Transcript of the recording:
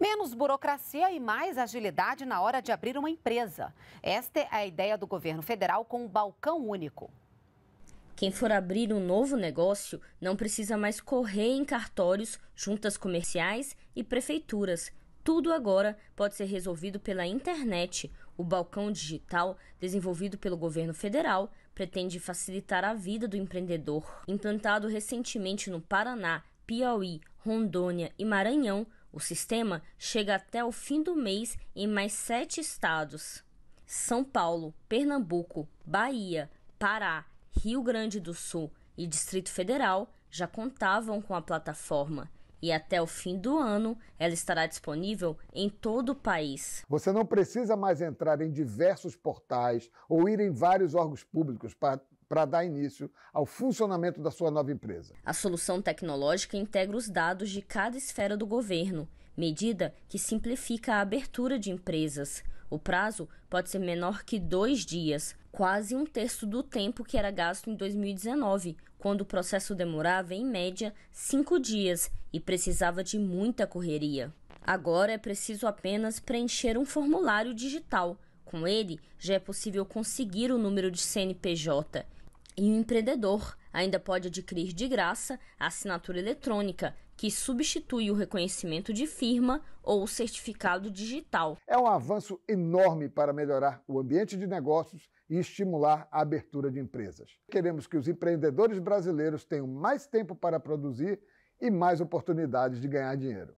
Menos burocracia e mais agilidade na hora de abrir uma empresa. Esta é a ideia do governo federal com o um balcão único. Quem for abrir um novo negócio não precisa mais correr em cartórios, juntas comerciais e prefeituras. Tudo agora pode ser resolvido pela internet. O balcão digital, desenvolvido pelo governo federal, pretende facilitar a vida do empreendedor. Implantado recentemente no Paraná, Piauí, Rondônia e Maranhão, o sistema chega até o fim do mês em mais sete estados: São Paulo, Pernambuco, Bahia, Pará, Rio Grande do Sul e Distrito Federal já contavam com a plataforma e até o fim do ano ela estará disponível em todo o país. Você não precisa mais entrar em diversos portais ou ir em vários órgãos públicos para para dar início ao funcionamento da sua nova empresa. A solução tecnológica integra os dados de cada esfera do governo medida que simplifica a abertura de empresas. O prazo pode ser menor que dois dias, quase um terço do tempo que era gasto em 2019, quando o processo demorava, em média, cinco dias e precisava de muita correria. Agora é preciso apenas preencher um formulário digital. Com ele, já é possível conseguir o número de CNPJ. E o empreendedor ainda pode adquirir de graça a assinatura eletrônica, que substitui o reconhecimento de firma ou o certificado digital. É um avanço enorme para melhorar o ambiente de negócios e estimular a abertura de empresas. Queremos que os empreendedores brasileiros tenham mais tempo para produzir e mais oportunidades de ganhar dinheiro.